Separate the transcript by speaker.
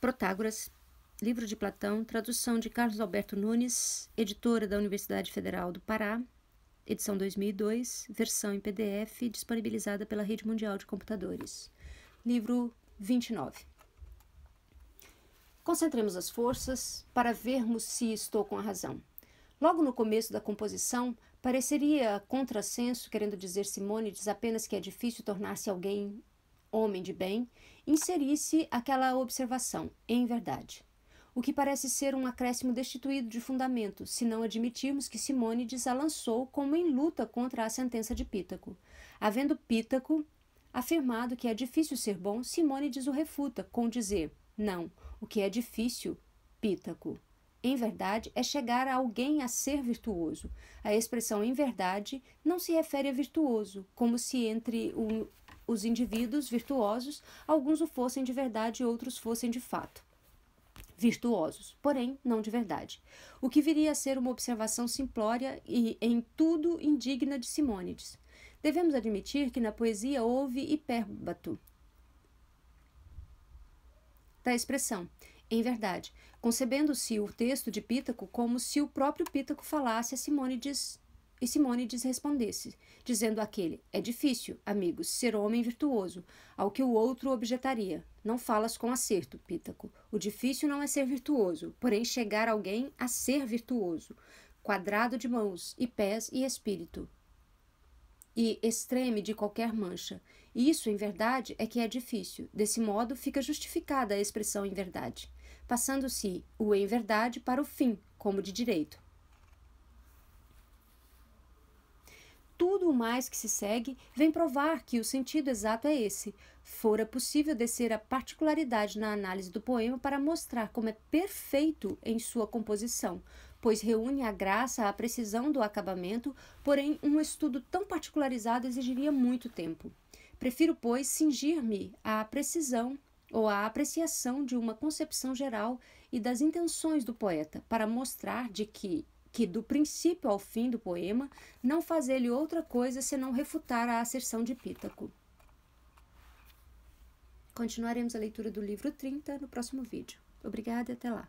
Speaker 1: Protágoras, livro de Platão, tradução de Carlos Alberto Nunes, editora da Universidade Federal do Pará, edição 2002, versão em PDF, disponibilizada pela Rede Mundial de Computadores. Livro 29. Concentremos as forças para vermos se estou com a razão. Logo no começo da composição, pareceria contrassenso, querendo dizer Simônides apenas que é difícil tornar-se alguém homem de bem, inserisse aquela observação, em verdade. O que parece ser um acréscimo destituído de fundamento, se não admitirmos que Simônides a lançou como em luta contra a sentença de Pítaco. Havendo Pítaco afirmado que é difícil ser bom, Simônides o refuta com dizer: não, o que é difícil, Pítaco. Em verdade é chegar a alguém a ser virtuoso. A expressão em verdade não se refere a virtuoso, como se entre o os indivíduos virtuosos, alguns o fossem de verdade e outros fossem de fato virtuosos, porém não de verdade. O que viria a ser uma observação simplória e em tudo indigna de Simônides. Devemos admitir que na poesia houve hipérbato da expressão em verdade, concebendo-se o texto de Pítaco como se o próprio Pítaco falasse a Simônides e Simônides respondesse, dizendo aquele: É difícil, amigos, ser homem virtuoso, ao que o outro objetaria. Não falas com acerto, Pítaco. O difícil não é ser virtuoso, porém chegar alguém a ser virtuoso, quadrado de mãos e pés e espírito, e extreme de qualquer mancha. Isso, em verdade, é que é difícil. Desse modo, fica justificada a expressão em verdade, passando-se o em verdade para o fim, como de direito. o mais que se segue vem provar que o sentido exato é esse. Fora possível descer a particularidade na análise do poema para mostrar como é perfeito em sua composição, pois reúne a graça à precisão do acabamento, porém um estudo tão particularizado exigiria muito tempo. Prefiro, pois, cingir-me à precisão ou à apreciação de uma concepção geral e das intenções do poeta, para mostrar de que que, do princípio ao fim do poema, não faz ele outra coisa senão refutar a asserção de Pítaco. Continuaremos a leitura do livro 30 no próximo vídeo. Obrigada e até lá!